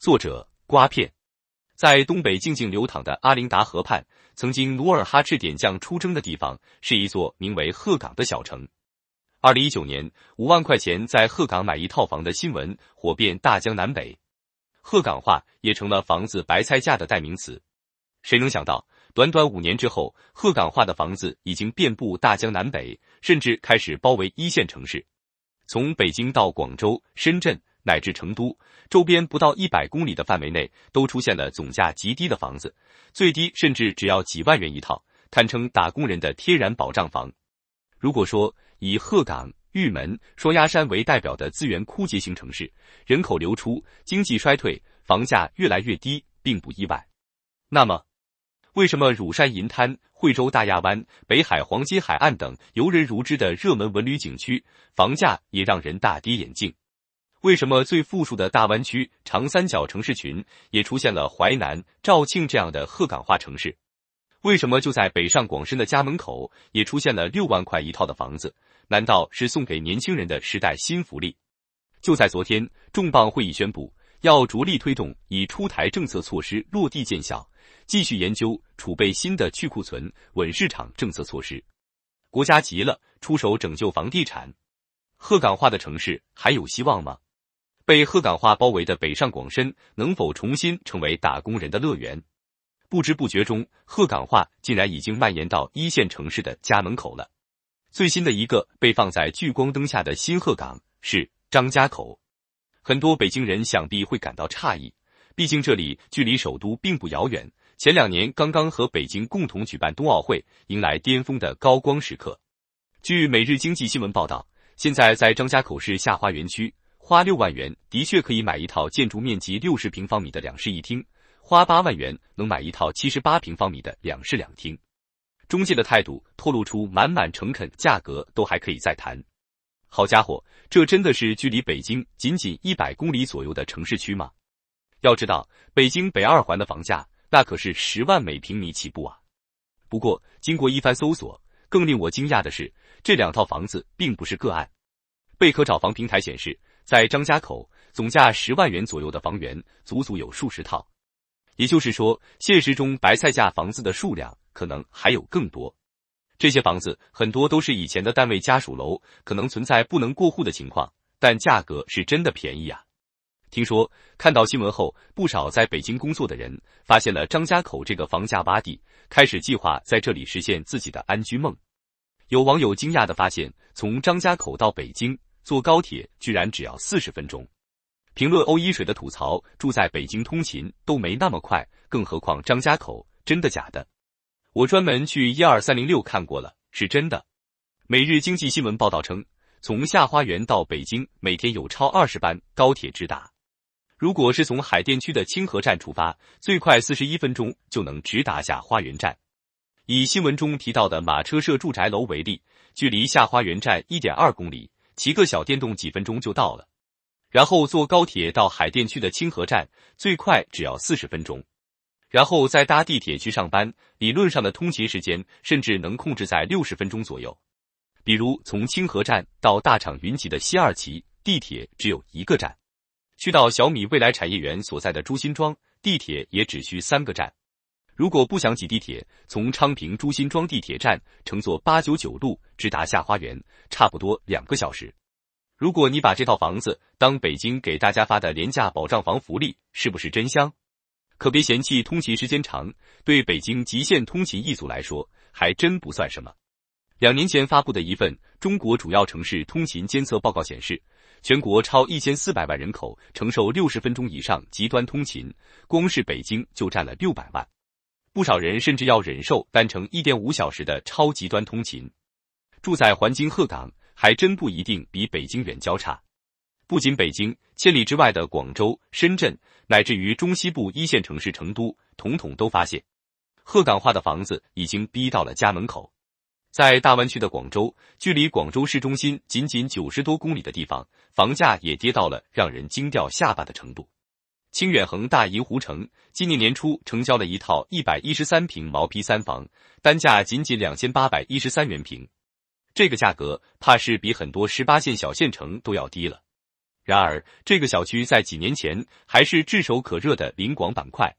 作者瓜片，在东北静静流淌的阿林达河畔，曾经努尔哈赤点将出征的地方，是一座名为鹤岗的小城。二零一九年，五万块钱在鹤岗买一套房的新闻火遍大江南北，鹤岗话也成了房子白菜价的代名词。谁能想到，短短五年之后，鹤岗话的房子已经遍布大江南北，甚至开始包围一线城市，从北京到广州、深圳。乃至成都周边不到一百公里的范围内，都出现了总价极低的房子，最低甚至只要几万元一套，堪称打工人的天然保障房。如果说以鹤岗、玉门、双鸭山为代表的资源枯竭型城市，人口流出、经济衰退、房价越来越低，并不意外。那么，为什么乳山银滩、惠州大亚湾、北海黄金海岸等游人如织的热门文旅景区，房价也让人大跌眼镜？为什么最富庶的大湾区、长三角城市群也出现了淮南、肇庆这样的鹤岗化城市？为什么就在北上广深的家门口也出现了六万块一套的房子？难道是送给年轻人的时代新福利？就在昨天，重磅会议宣布要着力推动已出台政策措施落地见效，继续研究储备新的去库存、稳市场政策措施。国家急了，出手拯救房地产，鹤岗化的城市还有希望吗？被鹤岗化包围的北上广深，能否重新成为打工人的乐园？不知不觉中，鹤岗化竟然已经蔓延到一线城市的家门口了。最新的一个被放在聚光灯下的新鹤岗是张家口，很多北京人想必会感到诧异，毕竟这里距离首都并不遥远。前两年刚刚和北京共同举办冬奥会，迎来巅峰的高光时刻。据《每日经济新闻》报道，现在在张家口市下花园区。花六万元的确可以买一套建筑面积六十平方米的两室一厅，花八万元能买一套七十八平方米的两室两厅。中介的态度透露出满满诚恳，价格都还可以再谈。好家伙，这真的是距离北京仅仅一百公里左右的城市区吗？要知道，北京北二环的房价那可是十万每平米起步啊。不过，经过一番搜索，更令我惊讶的是，这两套房子并不是个案。贝壳找房平台显示。在张家口，总价十万元左右的房源足足有数十套，也就是说，现实中“白菜价”房子的数量可能还有更多。这些房子很多都是以前的单位家属楼，可能存在不能过户的情况，但价格是真的便宜啊！听说看到新闻后，不少在北京工作的人发现了张家口这个房价洼地，开始计划在这里实现自己的安居梦。有网友惊讶地发现，从张家口到北京。坐高铁居然只要四十分钟，评论欧一水的吐槽：住在北京通勤都没那么快，更何况张家口？真的假的？我专门去一二三零六看过了，是真的。每日经济新闻报道称，从下花园到北京每天有超二十班高铁直达。如果是从海淀区的清河站出发，最快四十一分钟就能直达下花园站。以新闻中提到的马车社住宅楼为例，距离下花园站一点二公里。骑个小电动几分钟就到了，然后坐高铁到海淀区的清河站，最快只要四十分钟，然后再搭地铁去上班，理论上的通勤时间甚至能控制在六十分钟左右。比如从清河站到大厂云集的西二旗，地铁只有一个站；去到小米未来产业园所在的朱辛庄，地铁也只需三个站。如果不想挤地铁，从昌平朱辛庄地铁站乘坐八九九路直达下花园，差不多两个小时。如果你把这套房子当北京给大家发的廉价保障房福利，是不是真香？可别嫌弃通勤时间长，对北京极限通勤一族来说还真不算什么。两年前发布的一份中国主要城市通勤监测报告显示，全国超一千四百万人口承受六十分钟以上极端通勤，光是北京就占了六百万。不少人甚至要忍受单程一点五小时的超极端通勤，住在环京鹤岗还真不一定比北京远郊差。不仅北京，千里之外的广州、深圳，乃至于中西部一线城市成都，统统都发现，鹤岗化的房子已经逼到了家门口。在大湾区的广州，距离广州市中心仅仅九十多公里的地方，房价也跌到了让人惊掉下巴的程度。清远恒大银湖城今年年初成交了一套一百一十三平毛坯三房，单价仅仅两千八百一十三元平，这个价格怕是比很多十八线小县城都要低了。然而，这个小区在几年前还是炙手可热的临广板块，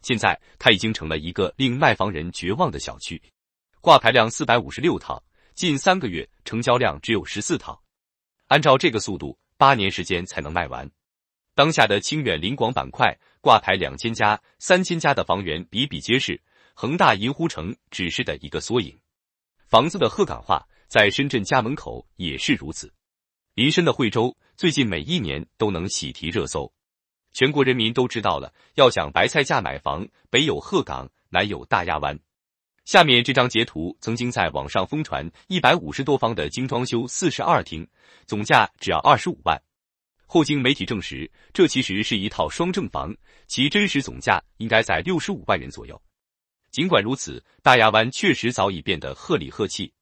现在它已经成了一个令卖房人绝望的小区。挂牌量四百五十六套，近三个月成交量只有十四套，按照这个速度，八年时间才能卖完。当下的清远、临广板块，挂牌两千家、三千家的房源比比皆是，恒大银湖城只是的一个缩影。房子的鹤岗化，在深圳家门口也是如此。邻深的惠州，最近每一年都能喜提热搜，全国人民都知道了。要想白菜价买房，北有鹤岗，南有大亚湾。下面这张截图曾经在网上疯传，一百五十多方的精装修四十二厅，总价只要二十五万。后经媒体证实，这其实是一套双证房，其真实总价应该在六十五万元左右。尽管如此，大亚湾确实早已变得鹤里鹤气。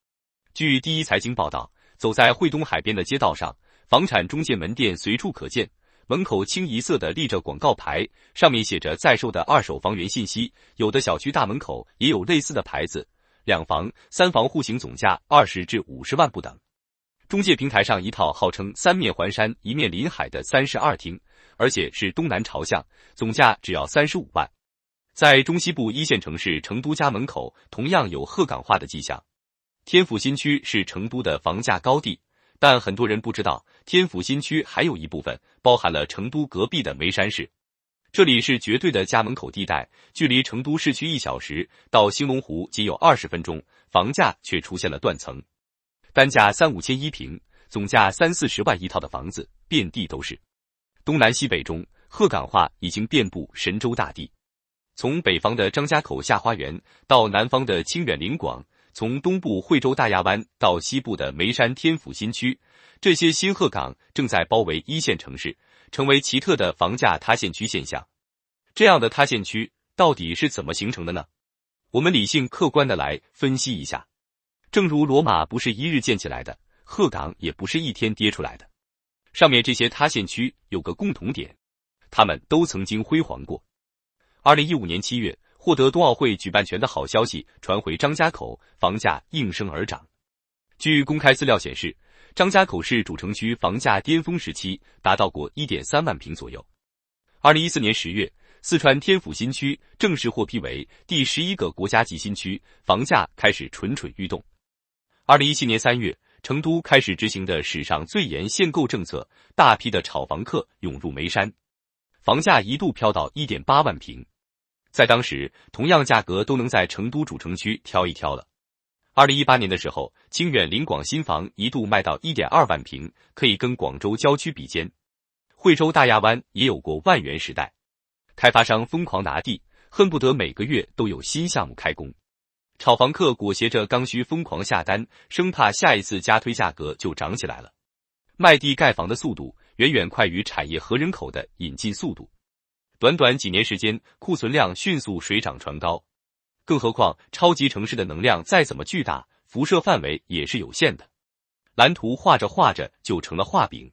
据第一财经报道，走在惠东海边的街道上，房产中介门店随处可见，门口清一色的立着广告牌，上面写着在售的二手房源信息。有的小区大门口也有类似的牌子，两房、三房户型，总价二十至五十万不等。中介平台上一套号称三面环山、一面临海的三室二厅，而且是东南朝向，总价只要三十五万。在中西部一线城市成都家门口，同样有鹤岗化的迹象。天府新区是成都的房价高地，但很多人不知道，天府新区还有一部分包含了成都隔壁的眉山市。这里是绝对的家门口地带，距离成都市区一小时，到兴隆湖仅有二十分钟，房价却出现了断层。单价三五千一平，总价三四十万一套的房子遍地都是，东南西北中，鹤岗化已经遍布神州大地。从北方的张家口下花园，到南方的清远、灵广，从东部惠州大亚湾，到西部的眉山天府新区，这些新鹤岗正在包围一线城市，成为奇特的房价塌陷区现象。这样的塌陷区到底是怎么形成的呢？我们理性客观的来分析一下。正如罗马不是一日建起来的，鹤岗也不是一天跌出来的。上面这些塌陷区有个共同点，他们都曾经辉煌过。二零一五年七月，获得冬奥会举办权的好消息传回张家口，房价应声而涨。据公开资料显示，张家口市主城区房价巅峰时期达到过一点三万平左右。二零一四年十月，四川天府新区正式获批为第十一个国家级新区，房价开始蠢蠢欲动。二零一七年三月，成都开始执行的史上最严限购政策，大批的炒房客涌入眉山，房价一度飘到一点八万平，在当时，同样价格都能在成都主城区挑一挑了。二零一八年的时候，清远、临广新房一度卖到一点二万平，可以跟广州郊区比肩。惠州大亚湾也有过万元时代，开发商疯狂拿地，恨不得每个月都有新项目开工。炒房客裹挟着刚需疯狂下单，生怕下一次加推价格就涨起来了。卖地盖房的速度远远快于产业和人口的引进速度，短短几年时间，库存量迅速水涨船高。更何况超级城市的能量再怎么巨大，辐射范围也是有限的。蓝图画着画着就成了画饼。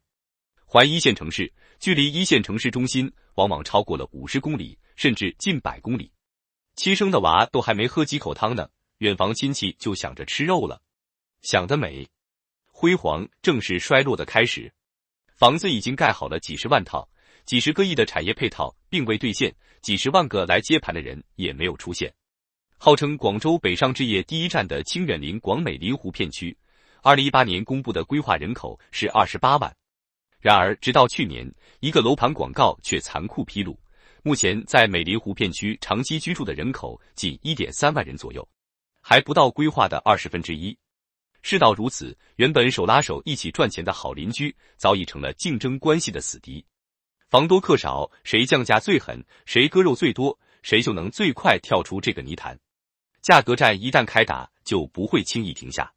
环一线城市距离一线城市中心往往超过了五十公里，甚至近百公里。亲生的娃都还没喝几口汤呢。远房亲戚就想着吃肉了，想得美！辉煌正是衰落的开始。房子已经盖好了几十万套，几十个亿的产业配套并未兑现，几十万个来接盘的人也没有出现。号称广州北上置业第一站的清远林广美林湖片区，二零一八年公布的规划人口是二十八万，然而直到去年，一个楼盘广告却残酷披露：目前在美林湖片区长期居住的人口仅一点三万人左右。还不到规划的二十分之一，事到如此，原本手拉手一起赚钱的好邻居，早已成了竞争关系的死敌。房多客少，谁降价最狠，谁割肉最多，谁就能最快跳出这个泥潭。价格战一旦开打，就不会轻易停下。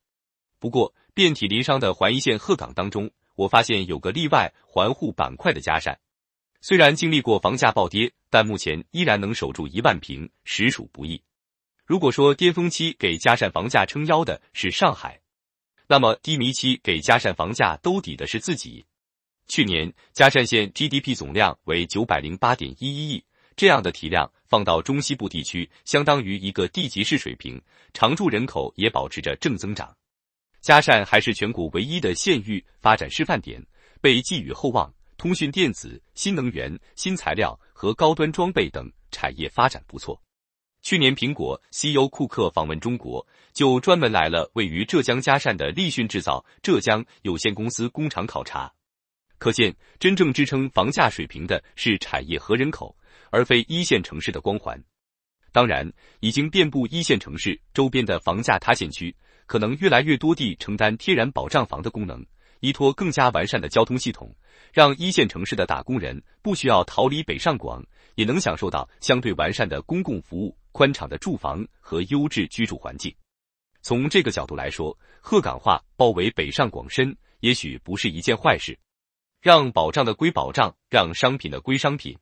不过，遍体鳞伤的环一线鹤岗当中，我发现有个例外——环沪板块的嘉善，虽然经历过房价暴跌，但目前依然能守住一万平，实属不易。如果说巅峰期给嘉善房价撑腰的是上海，那么低迷期给嘉善房价兜底的是自己。去年嘉善县 GDP 总量为九百零八点一一亿，这样的体量放到中西部地区，相当于一个地级市水平，常住人口也保持着正增长。嘉善还是全国唯一的县域发展示范点，被寄予厚望。通讯电子、新能源、新材料和高端装备等产业发展不错。去年，苹果 CEO 库克访问中国，就专门来了位于浙江嘉善的立讯制造浙江有限公司工厂考察。可见，真正支撑房价水平的是产业和人口，而非一线城市的光环。当然，已经遍布一线城市周边的房价塌陷区，可能越来越多地承担天然保障房的功能。依托更加完善的交通系统，让一线城市的打工人不需要逃离北上广，也能享受到相对完善的公共服务、宽敞的住房和优质居住环境。从这个角度来说，鹤岗化包围北上广深，也许不是一件坏事。让保障的归保障，让商品的归商品，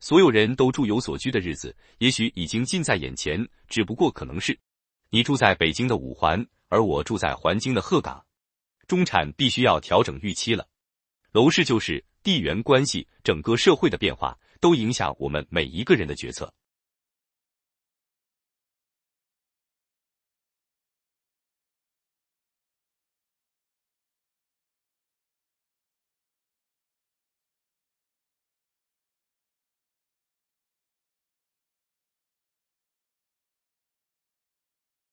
所有人都住有所居的日子，也许已经近在眼前。只不过，可能是你住在北京的五环，而我住在环京的鹤岗。中产必须要调整预期了，楼市就是地缘关系，整个社会的变化都影响我们每一个人的决策。